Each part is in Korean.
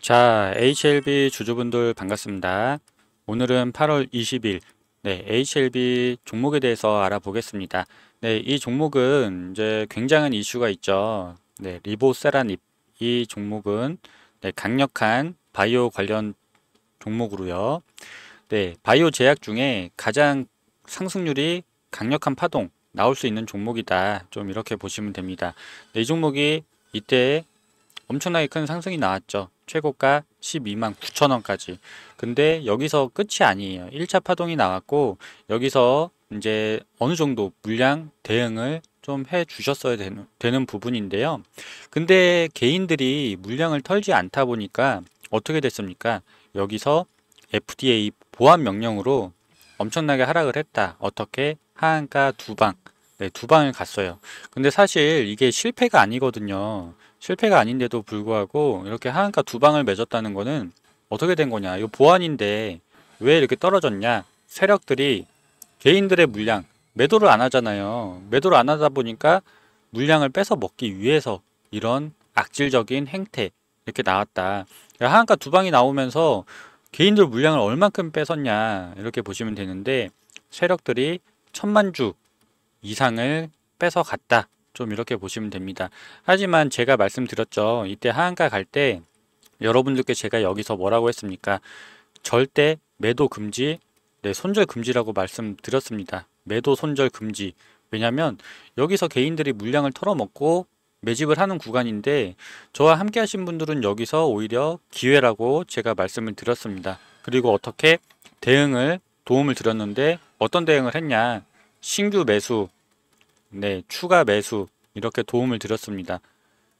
자, HLB 주주분들 반갑습니다. 오늘은 8월 20일 네, HLB 종목에 대해서 알아보겠습니다. 네, 이 종목은 이제 굉장한 이슈가 있죠. 네, 리보세라닙 이 종목은 네, 강력한 바이오 관련 종목으로요. 네, 바이오 제약 중에 가장 상승률이 강력한 파동 나올 수 있는 종목이다. 좀 이렇게 보시면 됩니다. 네, 이 종목이 이때 엄청나게 큰 상승이 나왔죠. 최고가 12만 9천 원까지. 근데 여기서 끝이 아니에요. 1차 파동이 나왔고 여기서 이제 어느 정도 물량 대응을 좀 해 주셨어야 되는, 되는 부분인데요. 근데 개인들이 물량을 털지 않다 보니까 어떻게 됐습니까? 여기서 FDA 보안 명령으로 엄청나게 하락을 했다. 어떻게? 하한가 두 방. 네, 두 방을 갔어요. 근데 사실 이게 실패가 아니거든요. 실패가 아닌데도 불구하고 이렇게 하한가 두 방을 맺었다는 거는 어떻게 된 거냐. 이거 보안인데 왜 이렇게 떨어졌냐. 세력들이 개인들의 물량, 매도를 안 하잖아요. 매도를 안 하다 보니까 물량을 뺏어 먹기 위해서 이런 악질적인 행태 이렇게 나왔다. 하한가 두 방이 나오면서 개인들 물량을 얼만큼 뺏었냐 이렇게 보시면 되는데 세력들이 천만 주 이상을 뺏어 갔다 좀 이렇게 보시면 됩니다. 하지만 제가 말씀드렸죠. 이때 하한가 갈 때 여러분들께 제가 여기서 뭐라고 했습니까? 절대 매도 금지, 네, 손절 금지라고 말씀드렸습니다. 매도 손절 금지. 왜냐면 여기서 개인들이 물량을 털어먹고 매집을 하는 구간인데 저와 함께 하신 분들은 여기서 오히려 기회라고 제가 말씀을 드렸습니다. 그리고 어떻게 대응을 도움을 드렸는데 어떤 대응을 했냐? 신규 매수 네, 추가 매수 이렇게 도움을 드렸습니다.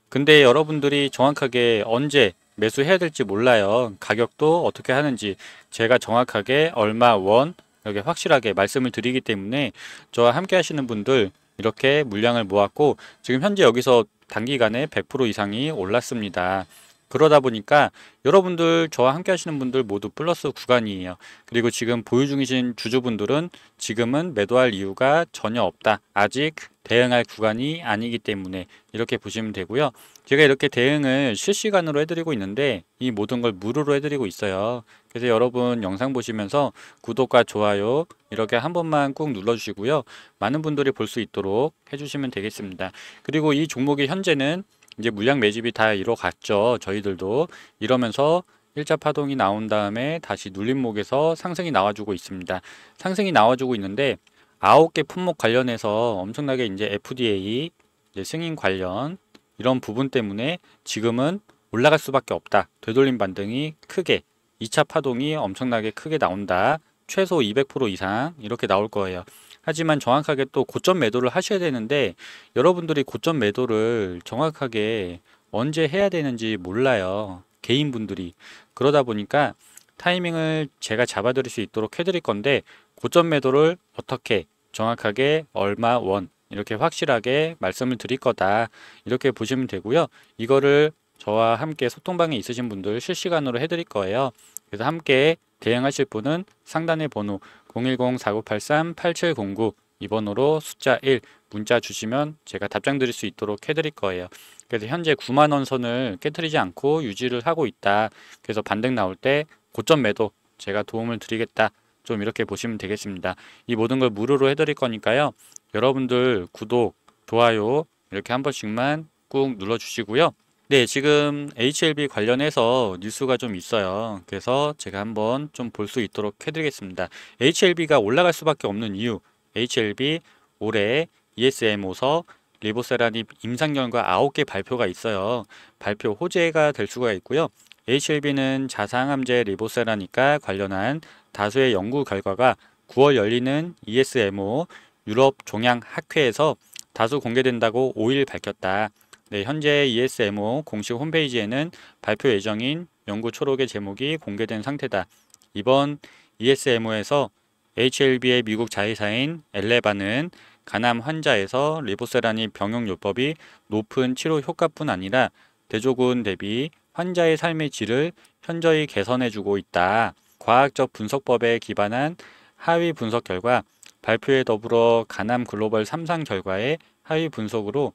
근데 여러분들이 정확하게 언제 매수해야 될지 몰라요. 가격도 어떻게 하는지 제가 정확하게 얼마 원 이렇게 확실하게 말씀을 드리기 때문에 저와 함께 하시는 분들 이렇게 물량을 모았고 지금 현재 여기서 단기간에 100% 이상이 올랐습니다. 그러다 보니까 여러분들 저와 함께 하시는 분들 모두 플러스 구간이에요. 그리고 지금 보유 중이신 주주분들은 지금은 매도할 이유가 전혀 없다. 아직 대응할 구간이 아니기 때문에 이렇게 보시면 되고요. 제가 이렇게 대응을 실시간으로 해드리고 있는데 이 모든 걸 무료로 해드리고 있어요. 그래서 여러분 영상 보시면서 구독과 좋아요 이렇게 한 번만 꾹 눌러주시고요. 많은 분들이 볼 수 있도록 해주시면 되겠습니다. 그리고 이종목의 현재는 이제 물량 매집이 다 이뤄갔죠. 저희들도 이러면서 일차 파동이 나온 다음에 다시 눌림목에서 상승이 나와주고 있습니다. 상승이 나와주고 있는데 아홉 개 품목 관련해서 엄청나게 이제 FDA 이제 승인 관련 이런 부분 때문에 지금은 올라갈 수밖에 없다. 되돌림 반등이 크게 2차 파동이 엄청나게 크게 나온다. 최소 200% 이상 이렇게 나올 거예요. 하지만 정확하게 또 고점 매도를 하셔야 되는데 여러분들이 고점 매도를 정확하게 언제 해야 되는지 몰라요. 개인분들이. 그러다 보니까 타이밍을 제가 잡아드릴 수 있도록 해드릴 건데 고점 매도를 어떻게 정확하게 얼마 원 이렇게 확실하게 말씀을 드릴 거다 이렇게 보시면 되고요 이거를 저와 함께 소통방에 있으신 분들 실시간으로 해드릴 거예요 그래서 함께 대응하실 분은 상단의 번호 010-4983-8709이번호로 숫자 1 문자 주시면 제가 답장 드릴 수 있도록 해드릴 거예요. 그래서 현재 9만 원 선을 깨뜨리지 않고 유지를 하고 있다. 그래서 반등 나올 때 고점 매도 제가 도움을 드리겠다. 좀 이렇게 보시면 되겠습니다. 이 모든 걸 무료로 해드릴 거니까요. 여러분들 구독, 좋아요 이렇게 한 번씩만 꾹 눌러주시고요. 네, 지금 HLB 관련해서 뉴스가 좀 있어요. 그래서 제가 한번 좀 볼 수 있도록 해드리겠습니다. HLB가 올라갈 수밖에 없는 이유, HLB 올해 e s m 호서 리보세라닙 임상 결과 9개 발표가 있어요. 발표 호재가 될 수가 있고요. HLB는 자상암제 리보세라니까 관련한 다수의 연구 결과가 9월 열리는 ESMO 유럽 종양 학회에서 다수 공개된다고 5일 밝혔다. 네, 현재 ESMO 공식 홈페이지에는 발표 예정인 연구 초록의 제목이 공개된 상태다. 이번 ESMO에서 HLB의 미국 자회사인 엘레바는 간암 환자에서 리보세라니 병용요법이 높은 치료 효과뿐 아니라 대조군 대비 환자의 삶의 질을 현저히 개선해주고 있다. 과학적 분석법에 기반한 하위 분석 결과 발표에 더불어 간암 글로벌 3상 결과의 하위 분석으로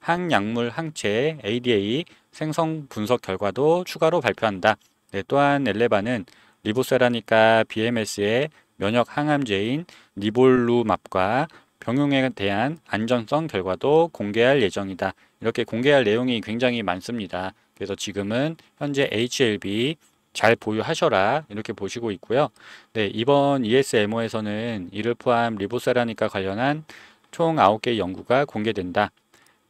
항약물 항체 ADA 생성 분석 결과도 추가로 발표한다. 네, 또한 엘레바는 리보세라니까 BMS의 면역 항암제인 니볼루맙과 병용에 대한 안전성 결과도 공개할 예정이다. 이렇게 공개할 내용이 굉장히 많습니다. 그래서 지금은 현재 HLB 잘 보유하셔라 이렇게 보시고 있고요. 네, 이번 ESMO에서는 이를 포함 리보세라니까 관련한 총 9개 의 연구가 공개된다.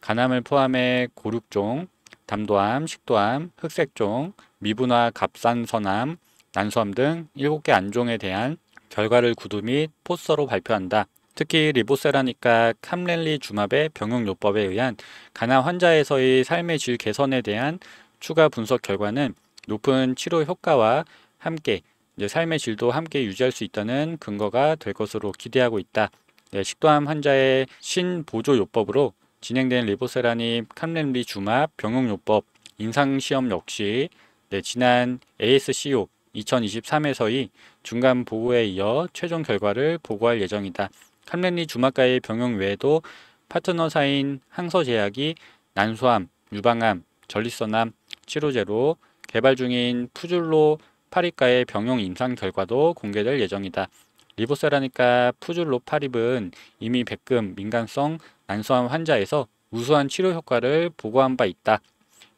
간암을 포함해 고륙종, 담도암, 식도암, 흑색종, 미분화 갑산선암, 난소암 등 7개 안종에 대한 결과를 구두 및 포스터로 발표한다. 특히 리보세라니까 캄렐리 주마베 병용요법에 의한 간암 환자에서의 삶의 질 개선에 대한 추가 분석 결과는 높은 치료 효과와 함께 삶의 질도 함께 유지할 수 있다는 근거가 될 것으로 기대하고 있다. 네, 식도암 환자의 신보조요법으로 진행된 리보세라닙 캄렌리주막 병용요법 임상시험 역시 네, 지난 ASCO 2023에서의 중간 보고에 이어 최종 결과를 보고할 예정이다. 캄렌리주막과의 병용 외에도 파트너사인 항서제약이 난소암, 유방암, 전립선암 치료제로 개발 중인 푸줄로 파립과의 병용 임상 결과도 공개될 예정이다. 리보세라니까 푸줄로 파립은 이미 백금 민간성 안소암 환자에서 우수한 치료 효과를 보고한 바 있다.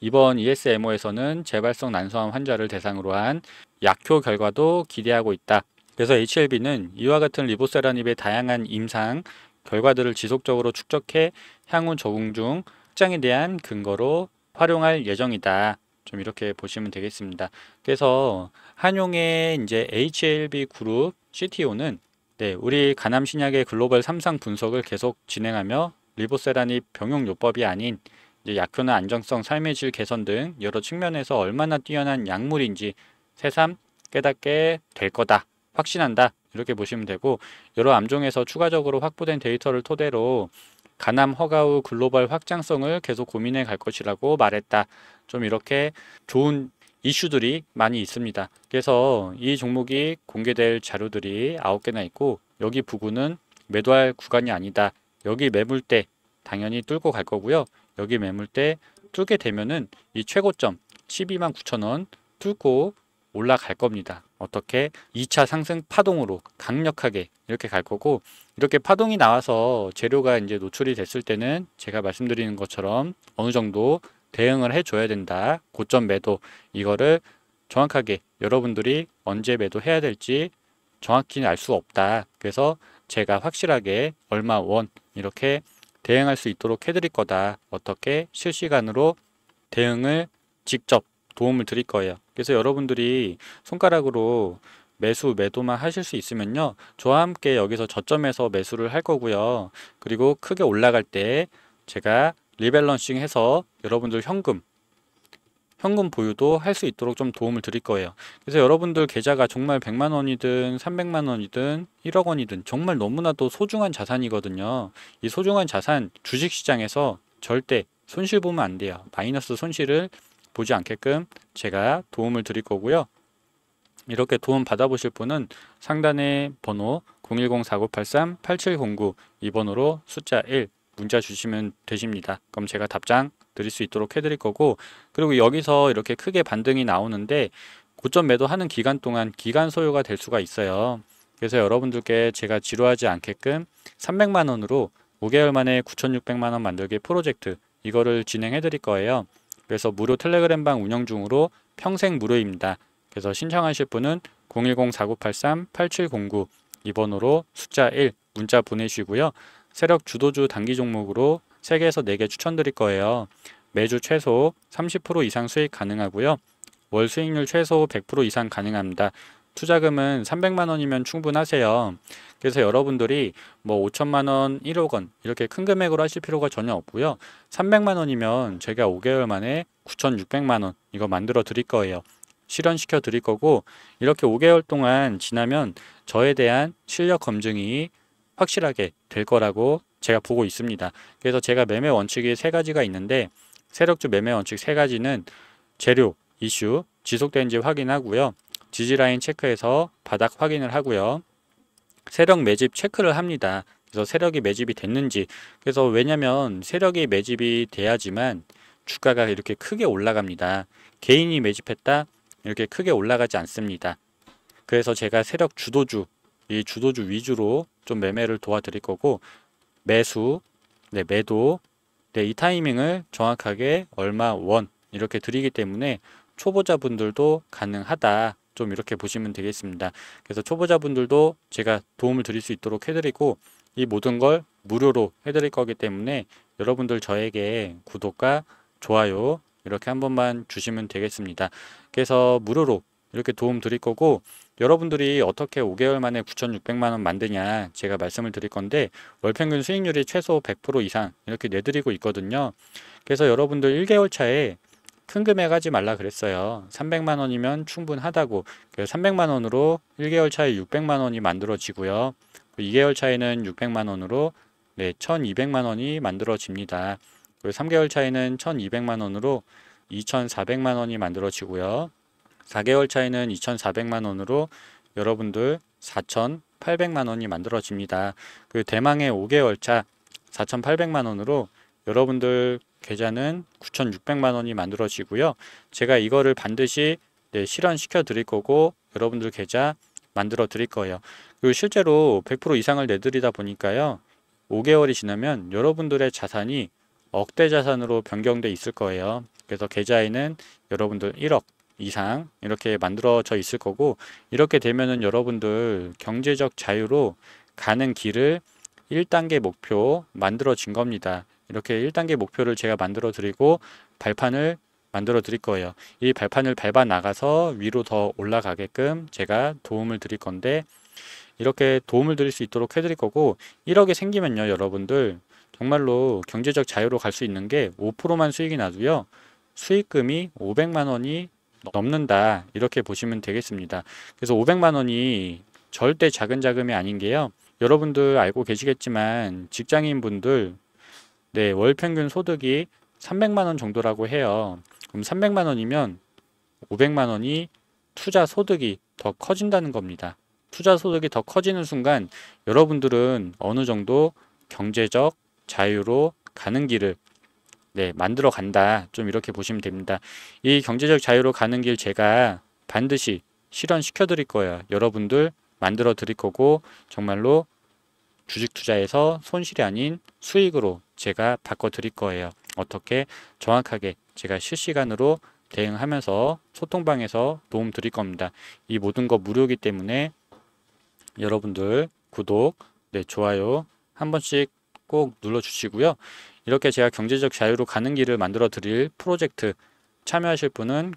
이번 ESMO에서는 재발성 난소암 환자를 대상으로 한 약효 결과도 기대하고 있다. 그래서 HLB는 이와 같은 리보세라닙의 다양한 임상 결과들을 지속적으로 축적해 향후 적응 중 확장에 대한 근거로 활용할 예정이다. 좀 이렇게 보시면 되겠습니다. 그래서 한용의 이제 HLB 그룹 CTO는 네, 우리 간암 신약의 글로벌 삼상 분석을 계속 진행하며 리보세란이 병용요법이 아닌 약효나 안정성, 삶의 질 개선 등 여러 측면에서 얼마나 뛰어난 약물인지 새삼 깨닫게 될 거다. 확신한다. 이렇게 보시면 되고 여러 암종에서 추가적으로 확보된 데이터를 토대로 간암 허가후 글로벌 확장성을 계속 고민해 갈 것이라고 말했다. 좀 이렇게 좋은 이슈들이 많이 있습니다. 그래서 이 종목이 공개될 자료들이 아홉 개나 있고 여기 부분은 매도할 구간이 아니다. 여기 매물때 당연히 뚫고 갈 거고요. 여기 매물때 뚫게 되면은 이 최고점 12만 9천원 뚫고 올라갈 겁니다. 어떻게 2차 상승 파동으로 강력하게 이렇게 갈 거고 이렇게 파동이 나와서 재료가 이제 노출이 됐을 때는 제가 말씀드리는 것처럼 어느 정도 대응을 해줘야 된다. 고점 매도 이거를 정확하게 여러분들이 언제 매도해야 될지 정확히 알 수 없다. 그래서 제가 확실하게 얼마 원 이렇게 대응할 수 있도록 해드릴 거다. 어떻게 실시간으로 대응을 직접 도움을 드릴 거예요. 그래서 여러분들이 손가락으로 매수 매도만 하실 수 있으면요. 저와 함께 여기서 저점에서 매수를 할 거고요. 그리고 크게 올라갈 때 제가 리밸런싱 해서 여러분들 현금 현금 보유도 할 수 있도록 좀 도움을 드릴 거예요. 그래서 여러분들 계좌가 정말 100만 원이든 300만 원이든 1억 원이든 정말 너무나도 소중한 자산이거든요. 이 소중한 자산 주식시장에서 절대 손실 보면 안 돼요. 마이너스 손실을 보지 않게끔 제가 도움을 드릴 거고요. 이렇게 도움 받아보실 분은 상단의 번호 010-4983-8709 이번호로 숫자 1 문자 주시면 되십니다. 그럼 제가 답장 드릴 수 있도록 해드릴 거고 그리고 여기서 이렇게 크게 반등이 나오는데 고점 매도하는 기간 동안 기간 소요가 될 수가 있어요. 그래서 여러분들께 제가 지루하지 않게끔 300만 원으로 5개월 만에 9,600만 원 만들기 프로젝트 이거를 진행해 드릴 거예요. 그래서 무료 텔레그램 방 운영 중으로 평생 무료입니다. 그래서 신청하실 분은 010-4983-8709 이번호로 숫자 1 문자 보내시고요. 세력 주도주 단기 종목으로 3개에서 4개 추천드릴 거예요. 매주 최소 30% 이상 수익 가능하고요. 월 수익률 최소 100% 이상 가능합니다. 투자금은 300만 원이면 충분하세요. 그래서 여러분들이 뭐 5천만 원, 1억 원 이렇게 큰 금액으로 하실 필요가 전혀 없고요. 300만 원이면 제가 5개월 만에 9,600만 원 이거 만들어 드릴 거예요. 실현시켜 드릴 거고 이렇게 5개월 동안 지나면 저에 대한 실력 검증이 확실하게 될 거라고 제가 보고 있습니다. 그래서 제가 매매 원칙이 세 가지가 있는데 세력주 매매 원칙 세 가지는 재료, 이슈, 지속된지 확인하고요. 지지라인 체크해서 바닥 확인을 하고요. 세력 매집 체크를 합니다. 그래서 세력이 매집이 됐는지 그래서 왜냐면 세력이 매집이 돼야지만 주가가 이렇게 크게 올라갑니다. 개인이 매집했다 이렇게 크게 올라가지 않습니다. 그래서 제가 세력 주도주 이 주도주 위주로 좀 매매를 도와드릴 거고 매수, 네, 매도, 네, 이 타이밍을 정확하게 얼마 원 이렇게 드리기 때문에 초보자분들도 가능하다. 좀 이렇게 보시면 되겠습니다. 그래서 초보자분들도 제가 도움을 드릴 수 있도록 해드리고 이 모든 걸 무료로 해드릴 거기 때문에 여러분들 저에게 구독과 좋아요 이렇게 한 번만 주시면 되겠습니다. 그래서 무료로 이렇게 도움 드릴 거고 여러분들이 어떻게 5개월 만에 9,600만 원 만드냐 제가 말씀을 드릴 건데 월 평균 수익률이 최소 100% 이상 이렇게 내드리고 있거든요. 그래서 여러분들 1개월 차에 큰 금액 하지 말라 그랬어요. 300만 원이면 충분하다고. 그래서 300만 원으로 1개월 차에 600만 원이 만들어지고요. 2개월 그 차에는 600만 원으로 네, 1,200만 원이 만들어집니다. 그리고 3개월 차에는 1,200만 원으로 2,400만 원이 만들어지고요. 4개월 차에는 2,400만 원으로 여러분들 4,800만 원이 만들어집니다. 그 대망의 5개월 차 4,800만 원으로 여러분들 계좌는 9,600만 원이 만들어지고요. 제가 이거를 반드시 네, 실현시켜 드릴 거고 여러분들 계좌 만들어 드릴 거예요. 그리고 실제로 100% 이상을 내드리다 보니까요. 5개월이 지나면 여러분들의 자산이 억대 자산으로 변경돼 있을 거예요. 그래서 계좌에는 여러분들 1억, 이상 이렇게 만들어져 있을 거고 이렇게 되면은 여러분들 경제적 자유로 가는 길을 1단계 목표 만들어진 겁니다. 이렇게 1단계 목표를 제가 만들어 드리고 발판을 만들어 드릴 거예요. 이 발판을 밟아 나가서 위로 더 올라가게끔 제가 도움을 드릴 건데 이렇게 도움을 드릴 수 있도록 해드릴 거고 1억이 생기면요 여러분들 정말로 경제적 자유로 갈 수 있는 게 5%만 수익이 나도요 수익금이 500만 원이 넘는다 이렇게 보시면 되겠습니다. 그래서 500만 원이 절대 작은 자금이 아닌 게요. 여러분들 알고 계시겠지만 직장인 분들 네, 월 평균 소득이 300만 원 정도라고 해요. 그럼 300만 원이면 500만 원이 투자 소득이 더 커진다는 겁니다. 투자 소득이 더 커지는 순간 여러분들은 어느 정도 경제적 자유로 가는 길을 네, 만들어 간다. 좀 이렇게 보시면 됩니다. 이 경제적 자유로 가는 길 제가 반드시 실현시켜 드릴 거예요. 여러분들 만들어 드릴 거고 정말로 주식 투자에서 손실이 아닌 수익으로 제가 바꿔 드릴 거예요. 어떻게 정확하게 제가 실시간으로 대응하면서 소통방에서 도움 드릴 겁니다. 이 모든 거 무료이기 때문에 여러분들 구독, 네, 좋아요 한 번씩 꼭 눌러 주시고요. 이렇게 제가 경제적 자유로 가는 길을 만들어 드릴 프로젝트 참여하실 분은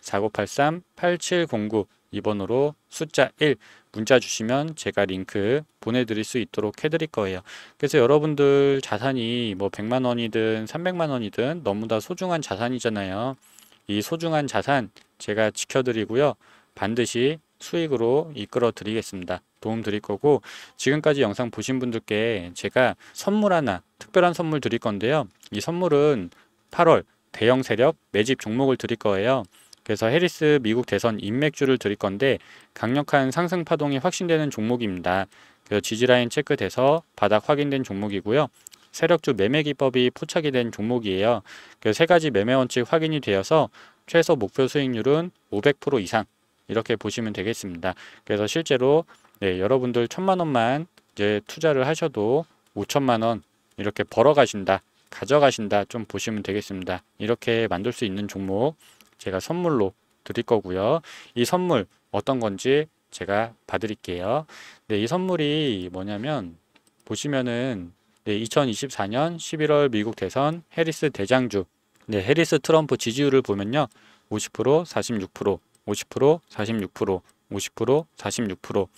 010-4983-8709 2번으로 숫자 1 문자 주시면 제가 링크 보내드릴 수 있도록 해드릴 거예요. 그래서 여러분들 자산이 뭐 100만 원이든 300만 원이든 너무 나 소중한 자산이잖아요. 이 소중한 자산 제가 지켜드리고요. 반드시 수익으로 이끌어 드리겠습니다. 도움 드릴 거고 지금까지 영상 보신 분들께 제가 선물 하나 특별한 선물 드릴 건데요. 이 선물은 8월 대형 세력 매집 종목을 드릴 거예요. 그래서 해리스 미국 대선 인맥주를 드릴 건데 강력한 상승 파동이 확신되는 종목입니다. 그래서 지지라인 체크돼서 바닥 확인된 종목이고요. 세력주 매매 기법이 포착이 된 종목이에요. 그래서 세 가지 매매 원칙 확인이 되어서 최소 목표 수익률은 500% 이상 이렇게 보시면 되겠습니다. 그래서 실제로 네, 여러분들 천만 원만 이제 투자를 하셔도 5천만 원 이렇게 벌어 가신다. 가져가신다 좀 보시면 되겠습니다. 이렇게 만들 수 있는 종목 제가 선물로 드릴 거고요. 이 선물 어떤 건지 제가 봐드릴게요. 네, 이 선물이 뭐냐면 보시면은 네, 2024년 11월 미국 대선 해리스 대장주 네, 해리스 트럼프 지지율을 보면요. 50% 46% 50% 46% 50% 46%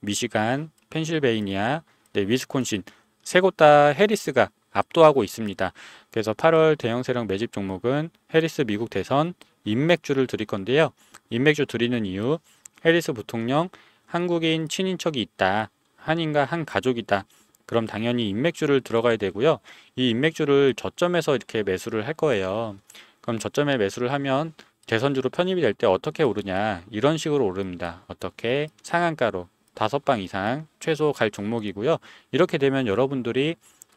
미시간, 펜실베이니아, 네, 위스콘신 세 곳 다 해리스가 압도하고 있습니다. 그래서 8월 대형 세력 매집 종목은 해리스 미국 대선 인맥주를 드릴 건데요. 인맥주 드리는 이유 해리스 부통령 한국인 친인척이 있다. 한인과 한 가족이다. 그럼 당연히 인맥주를 들어가야 되고요. 이 인맥주를 저점에서 이렇게 매수를 할 거예요. 그럼 저점에 매수를 하면 대선주로 편입이 될 때 어떻게 오르냐 이런 식으로 오릅니다. 어떻게 상한가로 다섯 방 이상 최소 갈 종목이고요. 이렇게 되면 여러분들이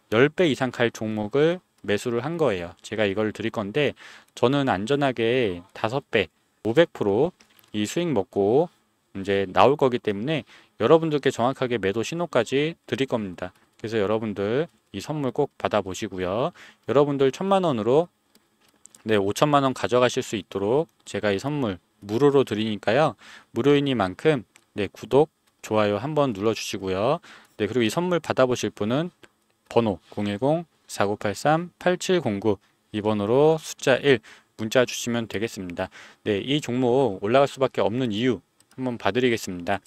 10배 이상 갈 종목을 매수를 한 거예요. 제가 이걸 드릴 건데 저는 안전하게 5배, 500%이 수익 먹고 이제 나올 거기 때문에 여러분들께 정확하게 매도 신호까지 드릴 겁니다. 그래서 여러분들 이 선물 꼭 받아보시고요. 여러분들 천만 원으로 네, 5천만 원 가져가실 수 있도록 제가 이 선물 무료로 드리니까요. 무료이니만큼 네, 구독, 좋아요 한번 눌러 주시고요. 네, 그리고 이 선물 받아보실 분은 번호 010-4983-8709 이번호로 숫자 1 문자 주시면 되겠습니다. 네, 이 종목 올라갈 수밖에 없는 이유 한번 봐드리겠습니다.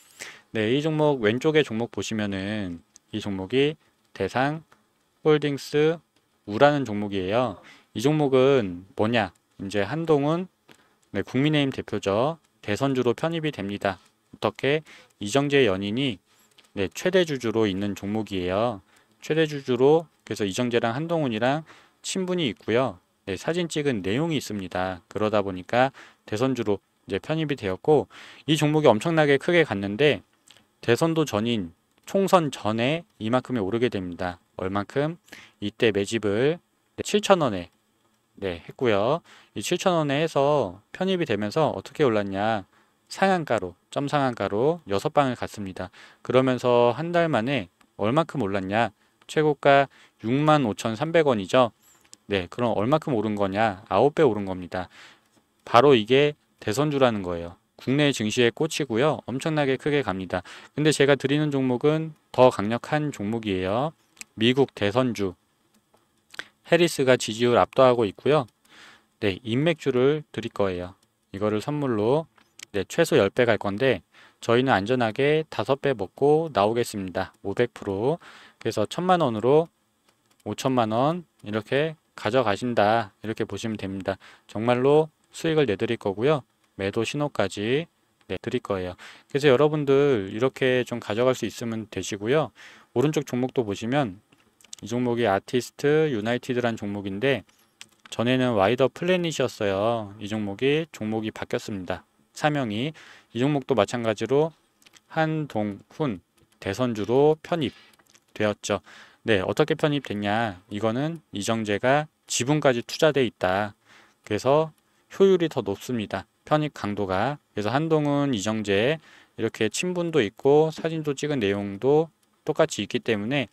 네, 이 종목 왼쪽에 종목 보시면은 이 종목이 대상 홀딩스 우라는 종목이에요. 이 종목은 뭐냐? 이제 한동훈 네, 국민의힘 대표죠. 대선주로 편입이 됩니다. 어떻게 이정재 연인이 네, 최대 주주로 있는 종목이에요. 최대 주주로 그래서 이정재랑 한동훈이랑 친분이 있고요. 네, 사진 찍은 내용이 있습니다. 그러다 보니까 대선주로 이제 편입이 되었고 이 종목이 엄청나게 크게 갔는데 대선도 전인 총선 전에 이만큼이 오르게 됩니다. 얼만큼 이때 매집을 7천원에 네, 했고요. 이 7,000원에 해서 편입이 되면서 어떻게 올랐냐? 상한가로, 점 상한가로 6방을 갔습니다. 그러면서 한 달 만에 얼마큼 올랐냐? 최고가 65,300원이죠. 네, 그럼 얼마큼 오른 거냐? 9배 오른 겁니다. 바로 이게 대선주라는 거예요. 국내 증시에꽂히고요 엄청나게 크게 갑니다. 근데 제가 드리는 종목은 더 강력한 종목이에요. 미국 대선주 해리스가 지지율 압도하고 있고요. 네, 인맥주를 드릴 거예요. 이거를 선물로 네, 최소 10배 갈 건데 저희는 안전하게 5배 먹고 나오겠습니다. 500% 그래서 1000만 원으로 5천만 원 이렇게 가져가신다. 이렇게 보시면 됩니다. 정말로 수익을 내드릴 거고요. 매도 신호까지 네, 드릴 거예요. 그래서 여러분들 이렇게 좀 가져갈 수 있으면 되시고요. 오른쪽 종목도 보시면 이 종목이 아티스트 유나이티드란 종목인데 전에는 와이더 플래닛이었어요. 이 종목이 종목이 바뀌었습니다. 사명이 이 종목도 마찬가지로 한동훈 대선주로 편입되었죠. 네, 어떻게 편입됐냐? 이거는 이정재가 지분까지 투자돼 있다. 그래서 효율이 더 높습니다. 편입 강도가. 그래서 한동훈 이정재 이렇게 친분도 있고 사진도 찍은 내용도 똑같이 있기 때문에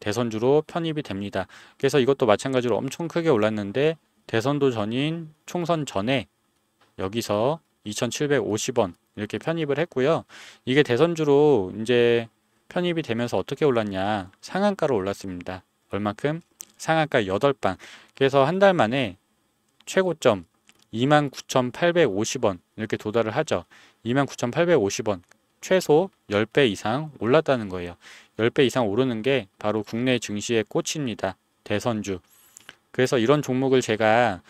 대선주로 편입이 됩니다. 그래서 이것도 마찬가지로 엄청 크게 올랐는데 대선도 전인 총선 전에 여기서 2,750원 이렇게 편입을 했고요. 이게 대선주로 이제 편입이 되면서 어떻게 올랐냐 상한가로 올랐습니다. 얼마큼? 상한가 8방 그래서 한 달 만에 최고점 29,850원 이렇게 도달을 하죠. 29,850원 최소 10배 이상 올랐다는 거예요. 10배 이상 오르는 게 바로 국내 증시의 꽃입니다. 대선주. 그래서 이런 종목을 제가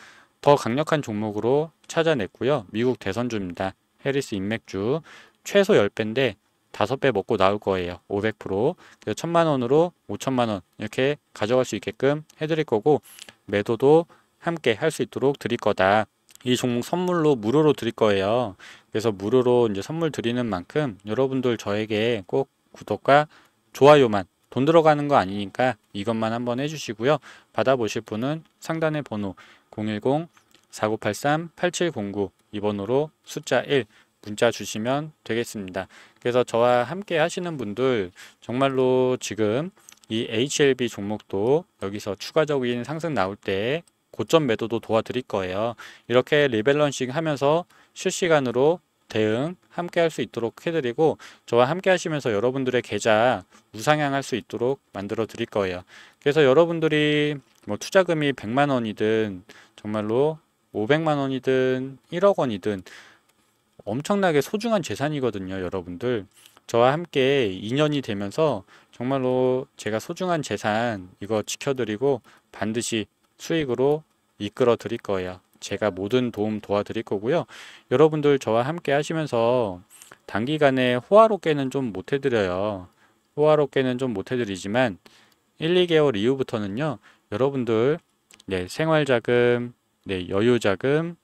더 강력한 종목으로 찾아냈고요. 미국 대선주입니다. 해리스 인맥주 최소 10배인데 5배 먹고 나올 거예요. 500%. 그래서 1000만 원으로 5천만 원 이렇게 가져갈 수 있게끔 해드릴 거고 매도도 함께 할 수 있도록 드릴 거다. 이 종목 선물로 무료로 드릴 거예요. 그래서 무료로 이제 선물 드리는 만큼 여러분들 저에게 꼭 구독과 좋아요만 돈 들어가는 거 아니니까 이것만 한번 해주시고요. 받아보실 분은 상단의 번호 010-4983-8709 이 번호로 숫자 1 문자 주시면 되겠습니다. 그래서 저와 함께 하시는 분들 정말로 지금 이 HLB 종목도 여기서 추가적인 상승 나올 때 고점 매도도 도와드릴 거예요. 이렇게 리밸런싱 하면서 실시간으로 대응 함께 할 수 있도록 해드리고 저와 함께 하시면서 여러분들의 계좌 우상향할 수 있도록 만들어 드릴 거예요. 그래서 여러분들이 뭐 투자금이 100만 원이든 정말로 500만 원이든 1억 원이든 엄청나게 소중한 재산이거든요, 여러분들. 저와 함께 인연이 되면서 정말로 제가 소중한 재산 이거 지켜드리고 반드시 수익으로 이끌어 드릴 거예요. 제가 모든 도움 도와드릴 거고요. 여러분들 저와 함께 하시면서 단기간에 호화롭게는 좀 못해드려요. 호화롭게는 좀 못해드리지만 1, 2개월 이후부터는요. 여러분들 네, 생활자금, 네, 여유자금,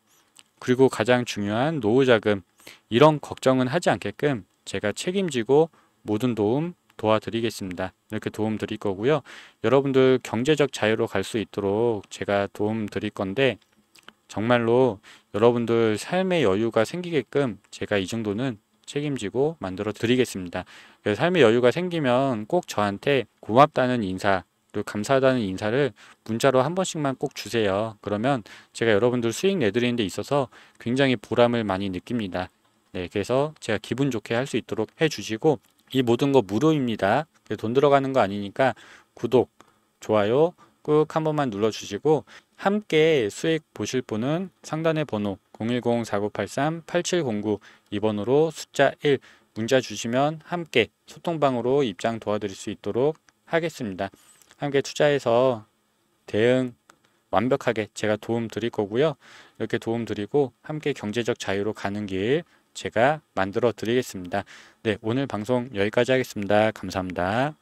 그리고 가장 중요한 노후자금 이런 걱정은 하지 않게끔 제가 책임지고 모든 도움 도와드리겠습니다. 이렇게 도움 드릴 거고요. 여러분들 경제적 자유로 갈 수 있도록 제가 도움 드릴 건데 정말로 여러분들 삶의 여유가 생기게끔 제가 이 정도는 책임지고 만들어 드리겠습니다. 삶의 여유가 생기면 꼭 저한테 고맙다는 인사 그리고 감사하다는 인사를 문자로 한 번씩만 꼭 주세요. 그러면 제가 여러분들 수익 내드리는 데 있어서 굉장히 보람을 많이 느낍니다. 네, 그래서 제가 기분 좋게 할 수 있도록 해주시고 이 모든 거 무료입니다. 돈 들어가는 거 아니니까 구독, 좋아요 꾹 한 번만 눌러주시고 함께 수익 보실 분은 상단의 번호 010-4983-8709 이번호로 숫자 1 문자 주시면 함께 소통방으로 입장 도와드릴 수 있도록 하겠습니다. 함께 투자해서 대응 완벽하게 제가 도움 드릴 거고요. 이렇게 도움 드리고 함께 경제적 자유로 가는 길 제가 만들어 드리겠습니다. 네, 오늘 방송 여기까지 하겠습니다. 감사합니다.